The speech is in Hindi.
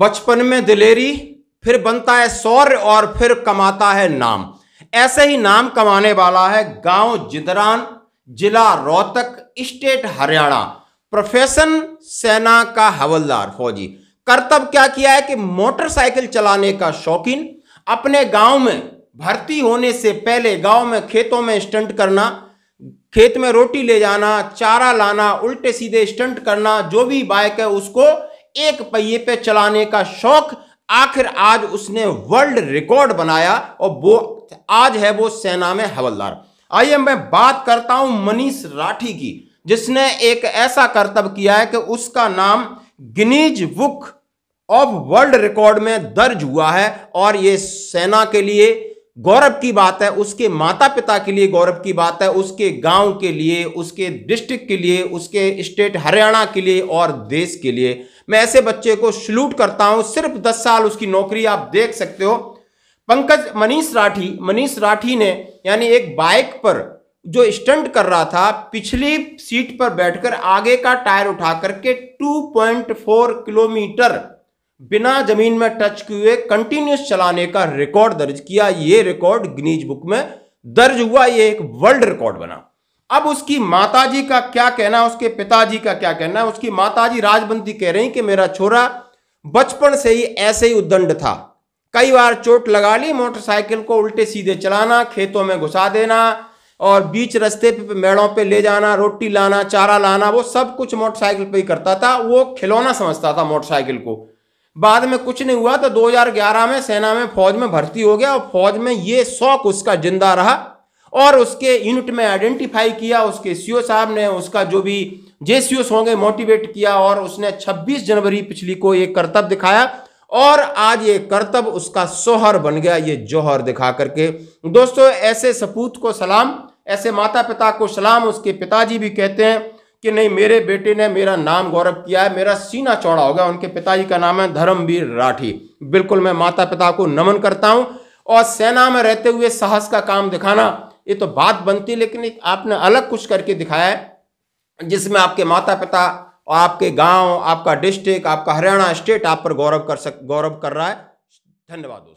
बचपन में दिलेरी फिर बनता है सौर्य और फिर कमाता है नाम ऐसे ही नाम कमाने वाला है गांव जिदरान जिला रोहतक स्टेट हरियाणा प्रोफेशन सेना का हवलदार फौजी कर्तव्य क्या किया है कि मोटरसाइकिल चलाने का शौकीन अपने गांव में भर्ती होने से पहले गांव में खेतों में स्टंट करना खेत में रोटी ले जाना चारा लाना उल्टे सीधे स्टंट करना जो भी बाइक है उसको एक पहिए पे चलाने का शौक आखिर आज उसने वर्ल्ड रिकॉर्ड बनाया और वो आज है वो सेना में हवलदार आइए मैं बात करता हूं मनीष राठी की जिसने एक ऐसा कर्तव्य किया है कि उसका नाम Guinness book of world record में दर्ज हुआ है और ये सेना के लिए गौरव की बात है उसके माता पिता के लिए गौरव की बात है उसके गांव के लिए उसके डिस्ट्रिक्ट के लिए उसके स्टेट हरियाणा के लिए और देश के लिए मैं ऐसे बच्चे को सल्यूट करता हूं सिर्फ दस साल उसकी नौकरी आप देख सकते हो पंकज मनीष राठी मनीष राठी ने यानी एक बाइक पर जो स्टंट कर रहा था पिछली सीट पर बैठकर आगे का टायर उठा करके टू किलोमीटर बिना जमीन में टच किए कंटिन्यूस चलाने का रिकॉर्ड दर्ज किया ये रिकॉर्ड गिनीज बुक में दर्ज हुआ ये एक वर्ल्ड रिकॉर्ड बना अब उसकी माताजी का क्या कहना है उसके पिताजी का क्या कहना है उसकी माताजी राजबंती कह रही कि मेरा छोरा बचपन से ही ऐसे ही उद्दंड था कई बार चोट लगा ली मोटरसाइकिल को उल्टे सीधे चलाना खेतों में घुसा देना और बीच रस्ते पे मेड़ों पे ले जाना रोटी लाना चारा लाना वो सब कुछ मोटरसाइकिल पे ही करता था वो खिलौना समझता था मोटरसाइकिल को बाद में कुछ नहीं हुआ तो 2011 में सेना में फौज में भर्ती हो गया और फौज में ये शौक उसका जिंदा रहा और उसके यूनिट में आइडेंटिफाई किया उसके सीओ साहब ने उसका जो भी जे सी होंगे मोटिवेट किया और उसने 26 जनवरी पिछली को ये कर्तव्य दिखाया और आज ये कर्तव्य उसका सोहर बन गया ये जौहर दिखा करके दोस्तों ऐसे सपूत को सलाम ऐसे माता पिता को सलाम उसके पिताजी भी कहते हैं कि नहीं मेरे बेटे ने मेरा नाम गौरव किया है मेरा सीना चौड़ा हो गया उनके पिताजी का नाम है धर्मवीर राठी बिल्कुल मैं माता पिता को नमन करता हूं और सेना में रहते हुए साहस का काम दिखाना ये तो बात बनती लेकिन आपने अलग कुछ करके दिखाया है जिसमें आपके माता पिता और आपके गांव आपका डिस्ट्रिक्ट आपका हरियाणा स्टेट आप पर गौरव कर सक गौरव कर रहा है धन्यवाद दोस्तों